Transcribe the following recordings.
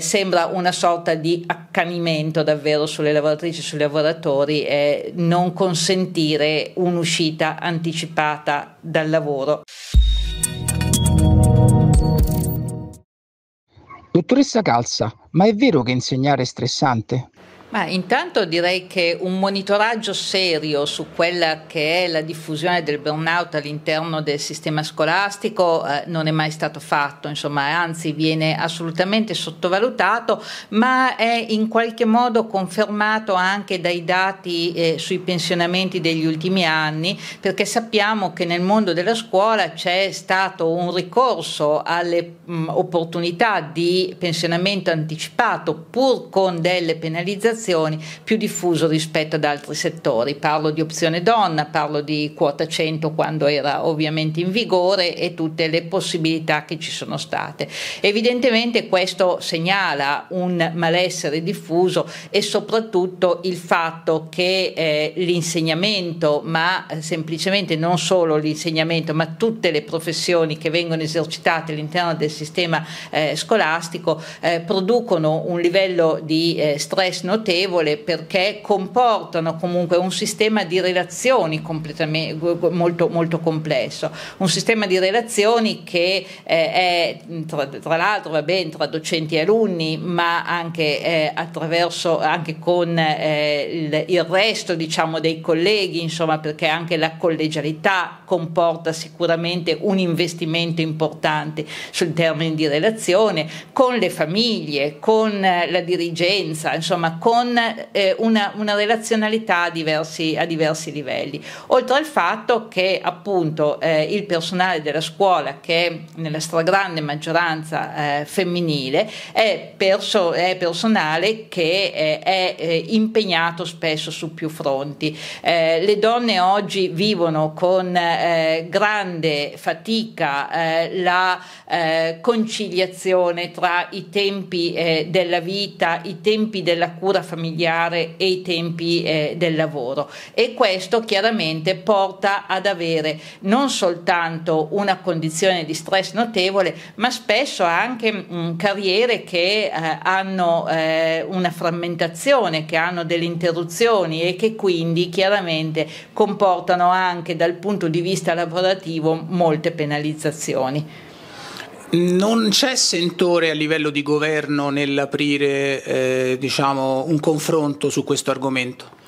Sembra una sorta di accanimento davvero sulle lavoratrici e sui lavoratori e non consentire un'uscita anticipata dal lavoro. Dottoressa Calza, ma è vero che insegnare è stressante? Ma intanto direi che un monitoraggio serio su quella che è la diffusione del burnout all'interno del sistema scolastico eh, non è mai stato fatto, insomma, anzi viene assolutamente sottovalutato, ma è in qualche modo confermato anche dai dati eh, sui pensionamenti degli ultimi anni, perché sappiamo che nel mondo della scuola c'è stato un ricorso alle mh, mm, opportunità di pensionamento anticipato pur con delle penalizzazioni organizzazioni, più diffuso rispetto ad altri settori. Parlo di opzione donna, parlo di quota 100 quando era ovviamente in vigore e tutte le possibilità che ci sono state. Evidentemente questo segnala un malessere diffuso e soprattutto il fatto che eh, l'insegnamento, ma eh, semplicemente non solo l'insegnamento, ma tutte le professioni che vengono esercitate all'interno del sistema eh, scolastico eh, producono un livello di eh, stress notevole notevole perché comportano comunque un sistema di relazioni molto, molto, complesso, un sistema di relazioni che eh, è tra, tra l'altro va bene tra docenti e alunni, ma anche eh, attraverso anche con eh, il, il, resto diciamo dei colleghi, insomma, perché anche la collegialità comporta sicuramente un investimento importante sul termine di relazione con le famiglie, con eh, la dirigenza, insomma con eh, una, una, relazionalità a diversi, a diversi, livelli. Oltre al fatto che appunto eh, il personale della scuola, che è nella stragrande maggioranza eh, femminile, è, perso, è, personale che eh, è eh, impegnato spesso su più fronti. le donne oggi vivono con eh, grande fatica eh, la eh, conciliazione tra i tempi eh, della vita, i tempi della cura familiare e i tempi eh, del lavoro e questo chiaramente porta ad avere non soltanto una condizione di stress notevole ma spesso anche mh, mm, carriere che hanno una frammentazione, che hanno delle interruzioni e che quindi chiaramente comportano anche dal punto di vista vista lavorativo molte penalizzazioni. Non c'è sentore a livello di governo nell'aprire eh, diciamo, un confronto su questo argomento?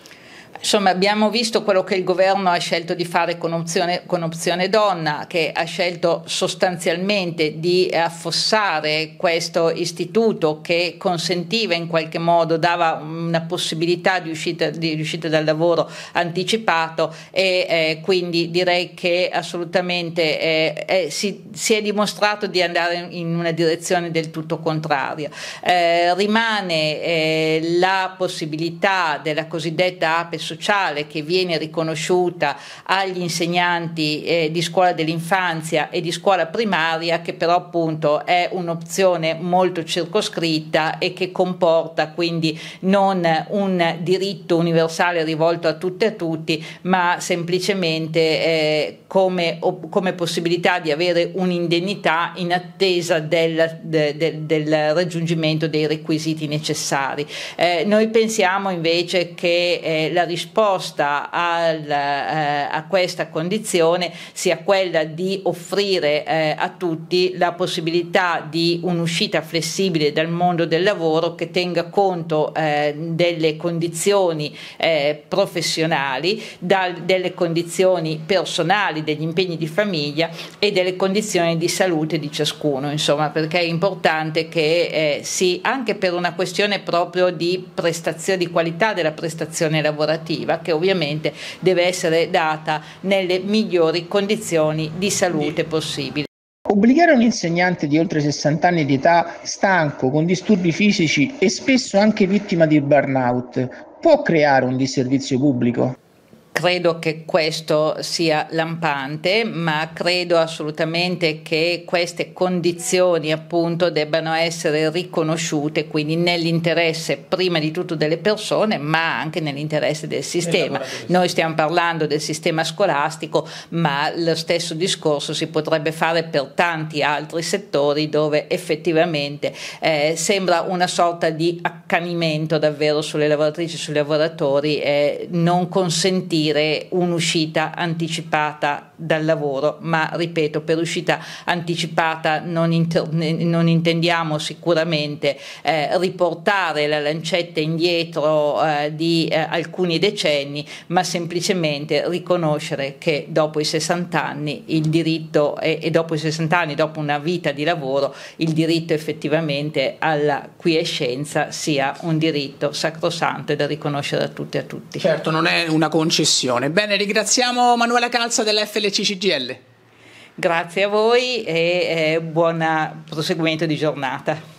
Insomma, abbiamo visto quello che il governo ha scelto di fare con opzione, con opzione donna, che ha scelto sostanzialmente di affossare questo istituto che consentiva in qualche modo, dava una possibilità di uscita, di uscita dal lavoro anticipato e eh, quindi direi che assolutamente eh, eh, si, si, è dimostrato di andare in una direzione del tutto contraria. Eh, rimane eh, la possibilità della cosiddetta APE sociale sociale che viene riconosciuta agli insegnanti eh, di scuola dell'infanzia e di scuola primaria, che però appunto è un'opzione molto circoscritta e che comporta quindi non un diritto universale rivolto a tutte e a tutti, ma semplicemente eh, come, o, come, possibilità di avere un'indennità in attesa del, de, de, del raggiungimento dei requisiti necessari. Eh, noi pensiamo invece che eh, la risposta risposta al, eh, a questa condizione sia quella di offrire eh, a tutti la possibilità di un'uscita flessibile dal mondo del lavoro che tenga conto eh, delle condizioni eh, professionali, dal, delle condizioni personali, degli impegni di famiglia e delle condizioni di salute di ciascuno, insomma, perché è importante che eh, sì, anche per una questione proprio di prestazione, di qualità della prestazione lavorativa, lavorativa che ovviamente deve essere data nelle migliori condizioni di salute possibili. Obbligare un insegnante di oltre 60 anni di età, stanco, con disturbi fisici e spesso anche vittima di burnout, può creare un disservizio pubblico? credo che questo sia lampante, ma credo assolutamente che queste condizioni appunto debbano essere riconosciute, quindi nell'interesse prima di tutto delle persone, ma anche nell'interesse del sistema. Noi stiamo parlando del sistema scolastico, ma lo stesso discorso si potrebbe fare per tanti altri settori dove effettivamente eh, sembra una sorta di accanimento davvero sulle lavoratrici e sui lavoratori e eh, non consentire garantire un'uscita anticipata dal lavoro, ma ripeto, per uscita anticipata non, non intendiamo sicuramente eh, riportare la lancetta indietro eh, di eh, alcuni decenni, ma semplicemente riconoscere che dopo i 60 anni il diritto e, e dopo i 60 anni, dopo una vita di lavoro, il diritto effettivamente alla quiescenza sia un diritto sacrosanto e da riconoscere a tutti e a tutti. Certo, non è una concessione trasmissione. Bene, ringraziamo Manuela Calza dell'FLC Grazie a voi e eh, buon proseguimento di giornata.